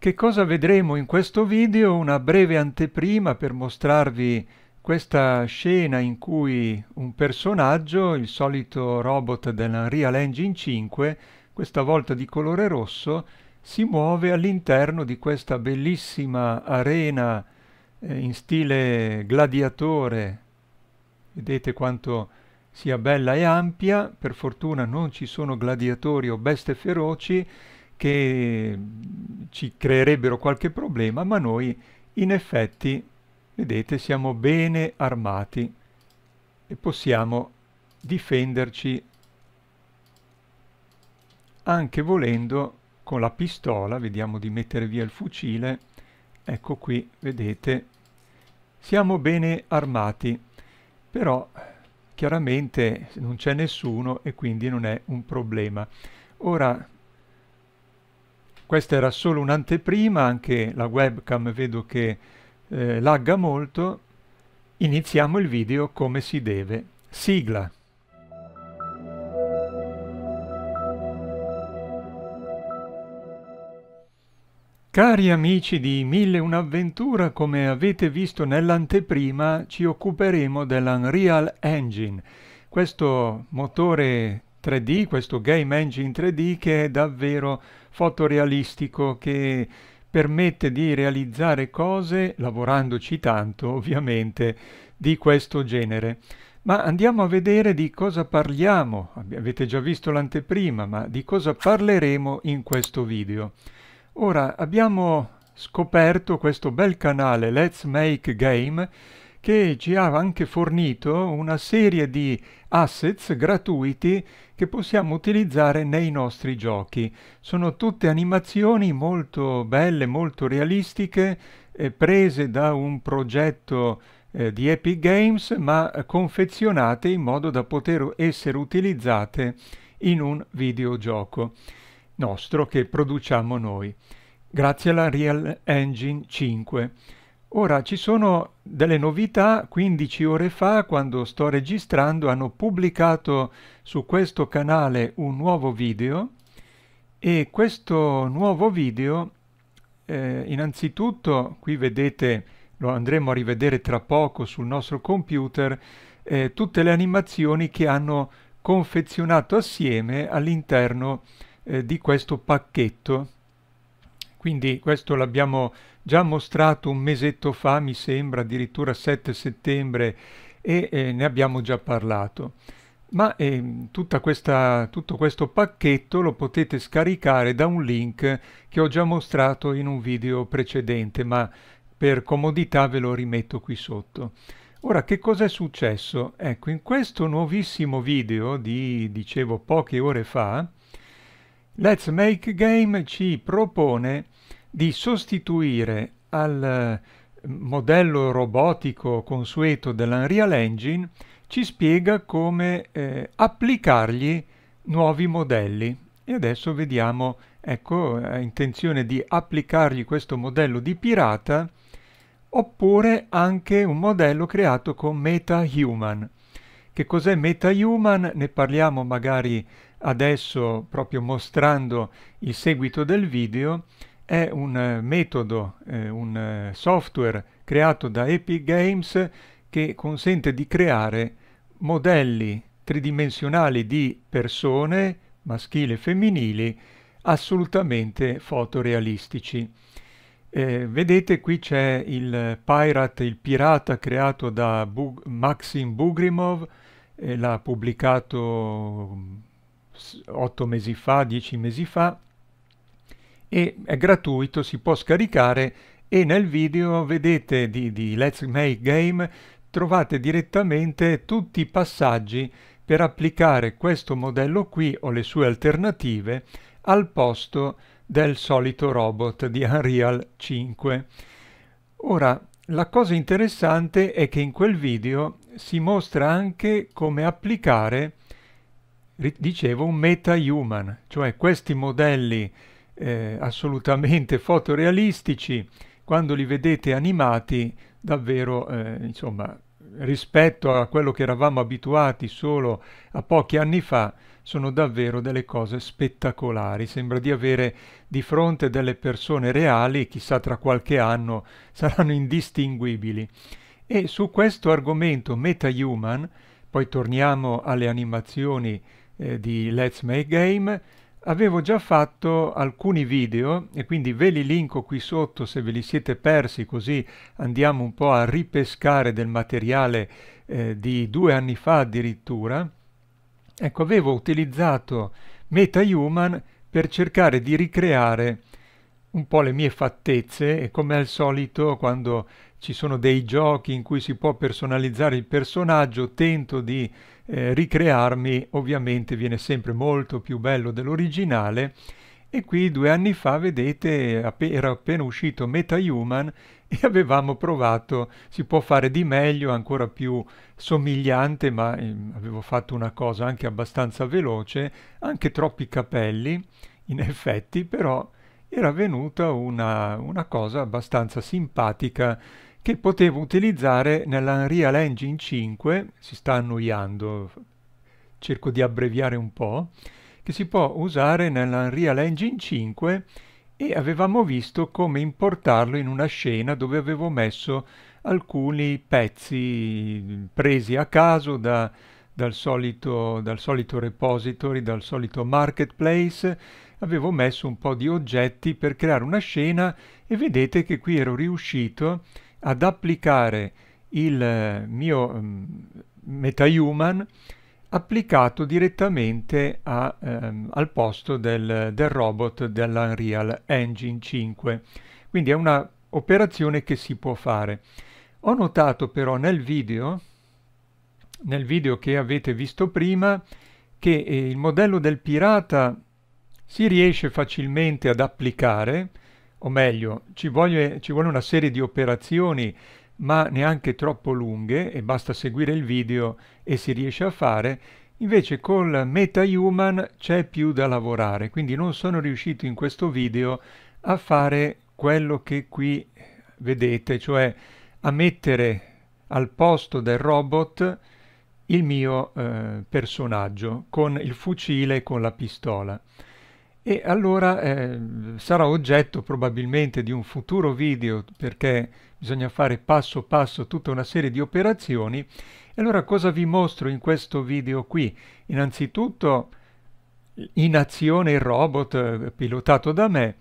Che cosa vedremo in questo video? Una breve anteprima per mostrarvi questa scena in cui un personaggio, il solito robot dell'Unreal Engine 5, questa volta di colore rosso, si muove all'interno di questa bellissima arena eh, in stile gladiatore. Vedete quanto sia bella e ampia, per fortuna non ci sono gladiatori o bestie feroci, che mm, ci creerebbero qualche problema, ma noi in effetti, vedete, siamo bene armati e possiamo difenderci anche volendo con la pistola, vediamo di mettere via il fucile, ecco qui, vedete, siamo bene armati, però chiaramente non c'è nessuno e quindi non è un problema. Ora questa era solo un'anteprima, anche la webcam vedo che eh, lagga molto. Iniziamo il video come si deve. Sigla. Cari amici di Mille Un'avventura, come avete visto nell'anteprima, ci occuperemo dell'Unreal Engine, questo motore 3D, questo game engine 3D che è davvero fotorealistico, che permette di realizzare cose, lavorandoci tanto ovviamente, di questo genere. Ma andiamo a vedere di cosa parliamo, avete già visto l'anteprima, ma di cosa parleremo in questo video. Ora abbiamo scoperto questo bel canale Let's Make Game che ci ha anche fornito una serie di assets gratuiti che possiamo utilizzare nei nostri giochi. Sono tutte animazioni molto belle, molto realistiche, eh, prese da un progetto eh, di Epic Games, ma confezionate in modo da poter essere utilizzate in un videogioco nostro che produciamo noi, grazie alla Real Engine 5. Ora ci sono delle novità, 15 ore fa quando sto registrando hanno pubblicato su questo canale un nuovo video e questo nuovo video eh, innanzitutto qui vedete lo andremo a rivedere tra poco sul nostro computer eh, tutte le animazioni che hanno confezionato assieme all'interno eh, di questo pacchetto quindi questo l'abbiamo già mostrato un mesetto fa, mi sembra, addirittura 7 settembre, e eh, ne abbiamo già parlato. Ma eh, questa, tutto questo pacchetto lo potete scaricare da un link che ho già mostrato in un video precedente, ma per comodità ve lo rimetto qui sotto. Ora, che cosa è successo? Ecco, in questo nuovissimo video di, dicevo, poche ore fa, Let's Make Game ci propone di sostituire al eh, modello robotico consueto dell'Unreal Engine ci spiega come eh, applicargli nuovi modelli e adesso vediamo ecco ha intenzione di applicargli questo modello di pirata oppure anche un modello creato con MetaHuman che cos'è MetaHuman ne parliamo magari adesso proprio mostrando il seguito del video è un eh, metodo, eh, un eh, software creato da Epic Games che consente di creare modelli tridimensionali di persone, maschili e femminili, assolutamente fotorealistici. Eh, vedete qui c'è il Pirate, il pirata creato da Bug Maxim Bugrimov, eh, l'ha pubblicato mm, otto mesi fa, dieci mesi fa, e è gratuito, si può scaricare e nel video vedete di, di Let's Make Game trovate direttamente tutti i passaggi per applicare questo modello qui o le sue alternative al posto del solito robot di Unreal 5. Ora, la cosa interessante è che in quel video si mostra anche come applicare, dicevo, un meta-human, cioè questi modelli eh, assolutamente fotorealistici, quando li vedete animati davvero eh, insomma rispetto a quello che eravamo abituati solo a pochi anni fa sono davvero delle cose spettacolari sembra di avere di fronte delle persone reali chissà tra qualche anno saranno indistinguibili e su questo argomento metahuman poi torniamo alle animazioni eh, di Let's Make Game Avevo già fatto alcuni video e quindi ve li linko qui sotto se ve li siete persi così andiamo un po' a ripescare del materiale eh, di due anni fa addirittura. Ecco, avevo utilizzato MetaHuman per cercare di ricreare un po' le mie fattezze e come al solito quando ci sono dei giochi in cui si può personalizzare il personaggio, tento di eh, ricrearmi, ovviamente viene sempre molto più bello dell'originale. E qui due anni fa, vedete, app era appena uscito MetaHuman e avevamo provato, si può fare di meglio, ancora più somigliante, ma eh, avevo fatto una cosa anche abbastanza veloce, anche troppi capelli, in effetti, però era venuta una, una cosa abbastanza simpatica che potevo utilizzare nell'Unreal Engine 5, si sta annoiando, cerco di abbreviare un po', che si può usare nell'Unreal Engine 5 e avevamo visto come importarlo in una scena dove avevo messo alcuni pezzi presi a caso da, dal, solito, dal solito repository, dal solito marketplace, avevo messo un po' di oggetti per creare una scena e vedete che qui ero riuscito a ad applicare il eh, mio mm, MetaHuman applicato direttamente a, um, al posto del, del robot dell'Unreal Engine 5. Quindi è un'operazione che si può fare. Ho notato però nel video, nel video che avete visto prima, che eh, il modello del pirata si riesce facilmente ad applicare, o meglio, ci vuole, ci vuole una serie di operazioni ma neanche troppo lunghe e basta seguire il video e si riesce a fare, invece col MetaHuman c'è più da lavorare, quindi non sono riuscito in questo video a fare quello che qui vedete, cioè a mettere al posto del robot il mio eh, personaggio con il fucile e con la pistola e allora eh, sarà oggetto probabilmente di un futuro video perché bisogna fare passo passo tutta una serie di operazioni e allora cosa vi mostro in questo video qui? Innanzitutto in azione il robot eh, pilotato da me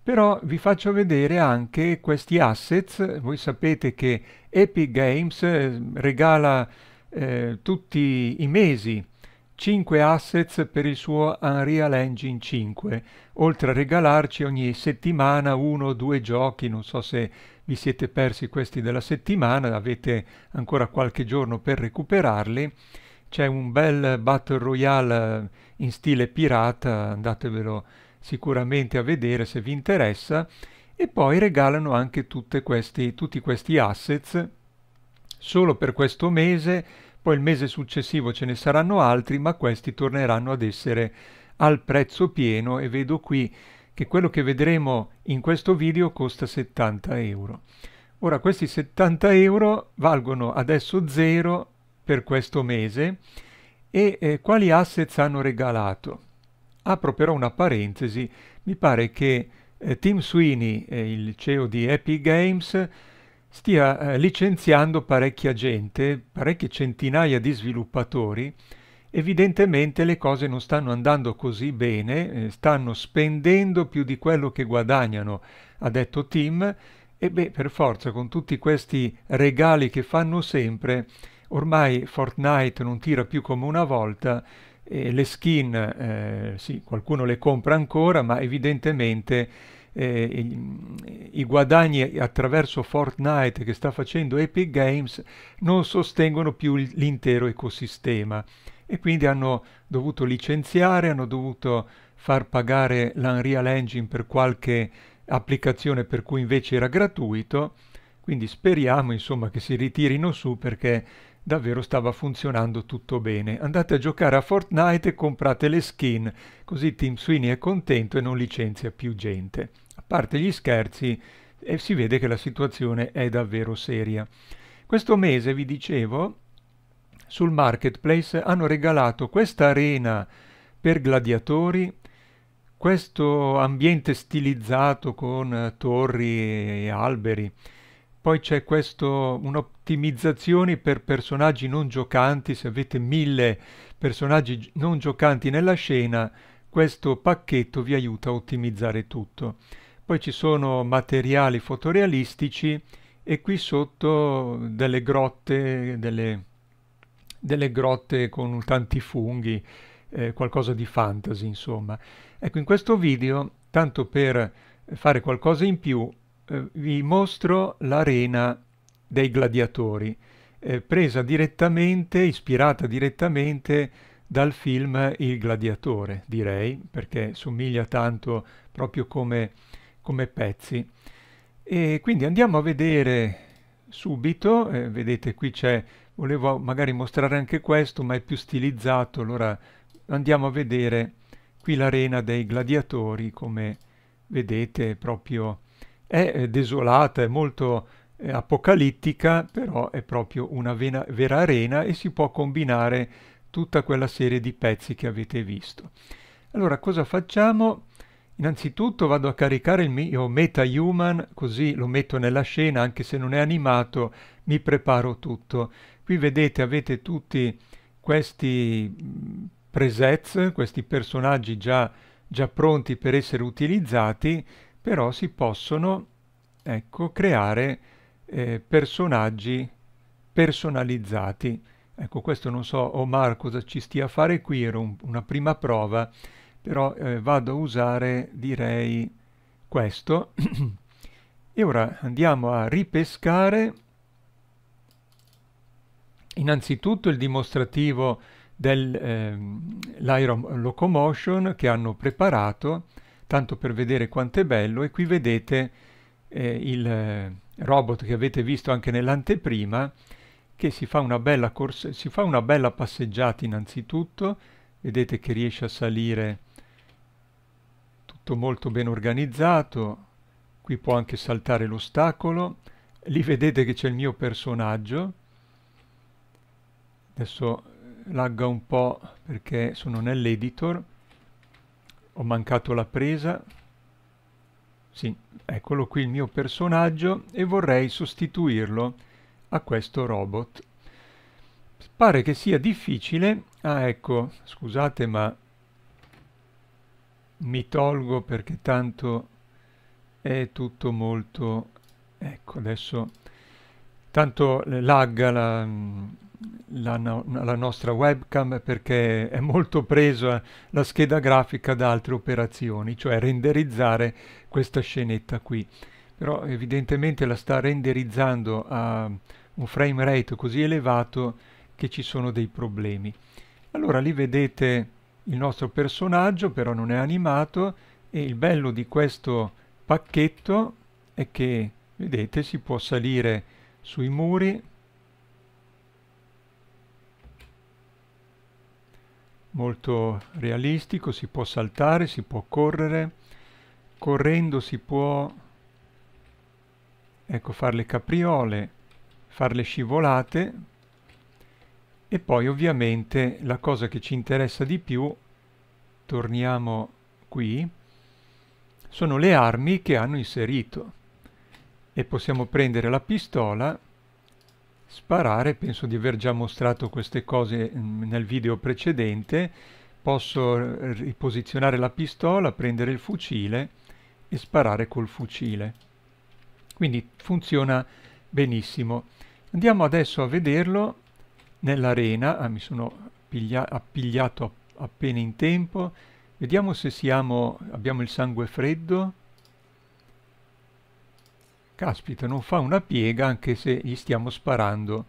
però vi faccio vedere anche questi assets voi sapete che Epic Games eh, regala eh, tutti i mesi 5 assets per il suo Unreal Engine 5, oltre a regalarci ogni settimana uno o due giochi, non so se vi siete persi questi della settimana, avete ancora qualche giorno per recuperarli, c'è un bel Battle Royale eh, in stile pirata, andatevelo sicuramente a vedere se vi interessa, e poi regalano anche questi, tutti questi assets solo per questo mese poi il mese successivo ce ne saranno altri, ma questi torneranno ad essere al prezzo pieno e vedo qui che quello che vedremo in questo video costa 70 euro. Ora questi 70 euro valgono adesso 0 per questo mese e eh, quali assets hanno regalato? Apro però una parentesi, mi pare che eh, Tim Sweeney, eh, il CEO di Epic Games, stia eh, licenziando parecchia gente, parecchie centinaia di sviluppatori, evidentemente le cose non stanno andando così bene, eh, stanno spendendo più di quello che guadagnano, ha detto Tim, e beh, per forza, con tutti questi regali che fanno sempre, ormai Fortnite non tira più come una volta, eh, le skin, eh, sì, qualcuno le compra ancora, ma evidentemente eh, i, guadagni attraverso Fortnite che sta facendo Epic Games non sostengono più l'intero ecosistema e quindi hanno dovuto licenziare, hanno dovuto far pagare l'Unreal Engine per qualche applicazione per cui invece era gratuito, quindi speriamo insomma che si ritirino su perché davvero stava funzionando tutto bene. Andate a giocare a Fortnite e comprate le skin, così Team Sweeney è contento e non licenzia più gente parte gli scherzi e si vede che la situazione è davvero seria. Questo mese, vi dicevo, sul marketplace hanno regalato questa arena per gladiatori, questo ambiente stilizzato con eh, torri e alberi, poi c'è questo un'ottimizzazione per personaggi non giocanti, se avete mille personaggi non giocanti nella scena, questo pacchetto vi aiuta a ottimizzare tutto. Poi ci sono materiali fotorealistici e qui sotto delle grotte, delle, delle grotte con tanti funghi, eh, qualcosa di fantasy insomma. Ecco, in questo video, tanto per fare qualcosa in più, eh, vi mostro l'arena dei gladiatori, eh, presa direttamente, ispirata direttamente dal film Il gladiatore, direi, perché somiglia tanto proprio come come pezzi. E quindi andiamo a vedere subito, eh, vedete qui c'è, volevo magari mostrare anche questo, ma è più stilizzato, allora andiamo a vedere qui l'arena dei gladiatori, come vedete proprio è, desolata, è molto eh, apocalittica, però è proprio una vena, vera arena e si può combinare tutta quella serie di pezzi che avete visto. Allora cosa facciamo? Innanzitutto vado a caricare il mio MetaHuman, così lo metto nella scena, anche se non è animato, mi preparo tutto. Qui vedete avete tutti questi mm, presets, questi personaggi già, già pronti per essere utilizzati, però si possono ecco, creare eh, personaggi personalizzati. Ecco, questo non so Omar cosa ci stia a fare qui, era un, una prima prova però eh, vado a usare direi questo e ora andiamo a ripescare innanzitutto il dimostrativo dell'Iron ehm, eh, Locomotion che hanno preparato tanto per vedere quanto è bello e qui vedete eh, il eh, robot che avete visto anche nell'anteprima che si fa, una bella corsa, si fa una bella passeggiata innanzitutto vedete che riesce a salire tutto molto ben organizzato qui può anche saltare l'ostacolo lì vedete che c'è il mio personaggio adesso lagga un po' perché sono nell'editor ho mancato la presa sì, eccolo qui il mio personaggio e vorrei sostituirlo a questo robot pare che sia difficile ah ecco, scusate ma mi tolgo perché tanto è tutto molto ecco adesso tanto lagga la, la, la, nostra webcam perché è molto presa la scheda grafica da altre operazioni cioè renderizzare questa scenetta qui però evidentemente la sta renderizzando a un frame rate così elevato che ci sono dei problemi allora lì vedete il nostro personaggio però non è animato e il bello di questo pacchetto è che, vedete, si può salire sui muri molto realistico, si può saltare, si può correre, correndo si può ecco, fare le capriole, fare le scivolate, e poi ovviamente la cosa che ci interessa di più, torniamo qui, sono le armi che hanno inserito e possiamo prendere la pistola, sparare, penso di aver già mostrato queste cose mm, nel video precedente, posso riposizionare la pistola, prendere il fucile e sparare col fucile. Quindi funziona benissimo. Andiamo adesso a vederlo nell'arena, ah, mi sono piglia- appigliato appena in tempo, vediamo se siamo, abbiamo il sangue freddo, caspita non fa una piega anche se gli stiamo sparando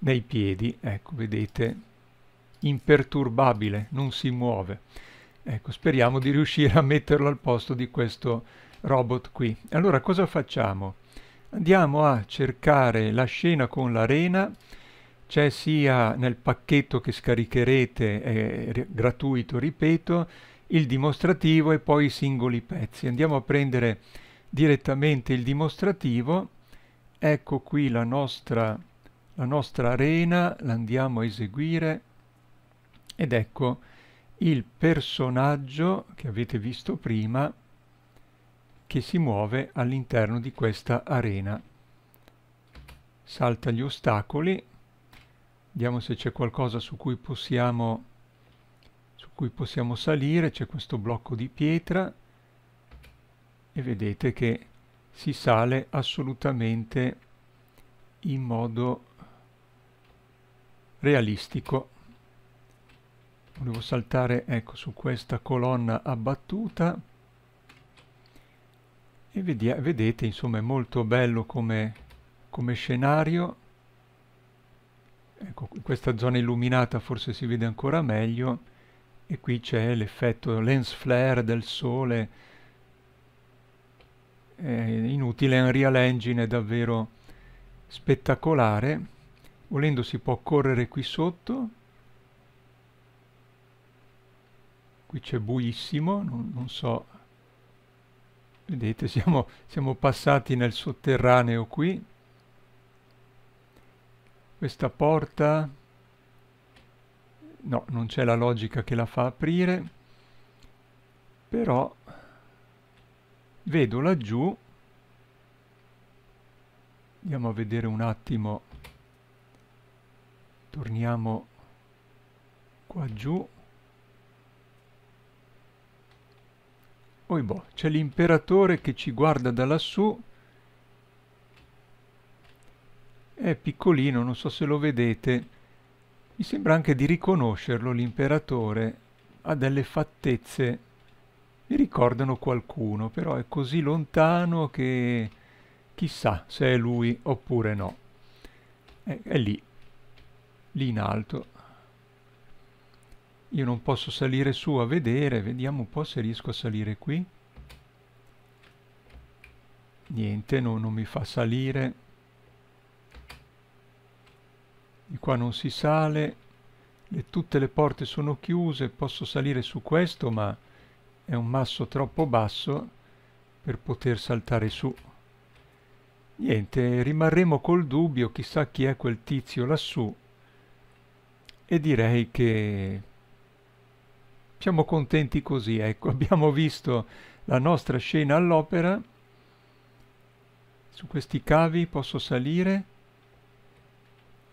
nei piedi, ecco vedete, imperturbabile, non si muove. Ecco, speriamo di riuscire a metterlo al posto di questo robot qui. Allora cosa facciamo? Andiamo a cercare la scena con l'arena, c'è sia nel pacchetto che scaricherete, è gratuito, ripeto, il dimostrativo e poi i singoli pezzi. Andiamo a prendere direttamente il dimostrativo, ecco qui la nostra, la nostra arena, l'andiamo a eseguire ed ecco il personaggio che avete visto prima che si muove all'interno di questa arena. Salta gli ostacoli Vediamo se c'è qualcosa su cui possiamo, su cui possiamo salire. C'è questo blocco di pietra e vedete che si sale assolutamente in modo realistico. Volevo saltare ecco, su questa colonna abbattuta e vedete insomma è molto bello come, come scenario Ecco, in questa zona illuminata forse si vede ancora meglio e qui c'è l'effetto lens flare del sole. È inutile, Unreal Engine è davvero spettacolare. Volendo si può correre qui sotto. Qui c'è buissimo, non, non, so. Vedete, siamo, siamo passati nel sotterraneo qui questa porta no non c'è la logica che la fa aprire però vedo laggiù andiamo a vedere un attimo torniamo qua giù Oibò, boh, c'è l'imperatore che ci guarda da lassù È piccolino, non so se lo vedete. Mi sembra anche di riconoscerlo, l'imperatore ha delle fattezze. Mi ricordano qualcuno, però è così lontano che chissà se è lui oppure no. È, è lì, lì in alto. Io non posso salire su a vedere, vediamo un po' se riesco a salire qui niente, no, non mi fa salire di qua non si sale le, tutte le porte sono chiuse posso salire su questo ma è un masso troppo basso per poter saltare su niente rimarremo col dubbio chissà chi è quel tizio lassù e direi che siamo contenti così ecco abbiamo visto la nostra scena all'opera su questi cavi posso salire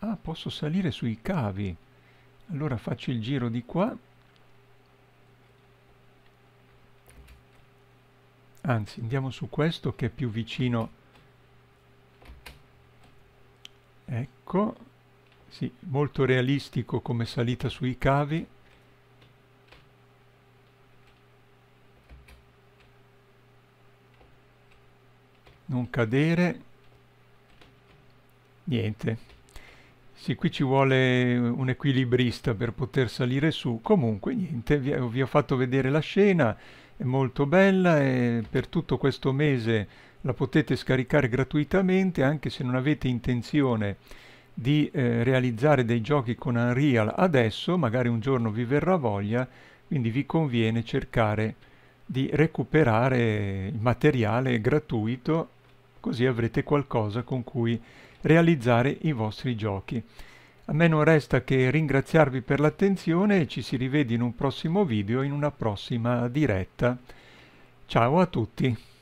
Ah, posso salire sui cavi. Allora faccio il giro di qua. Anzi, andiamo su questo che è più vicino. Ecco. Sì, molto realistico come salita sui cavi. non cadere niente sì, qui ci vuole un equilibrista per poter salire su. Comunque, niente, vi, vi ho fatto vedere la scena, è molto bella e per tutto questo mese la potete scaricare gratuitamente anche se non avete intenzione di eh, realizzare dei giochi con Unreal adesso, magari un giorno vi verrà voglia, quindi vi conviene cercare di recuperare il materiale gratuito così avrete qualcosa con cui realizzare i vostri giochi. A me non resta che ringraziarvi per l'attenzione e ci si rivede in un prossimo video, in una prossima diretta. Ciao a tutti!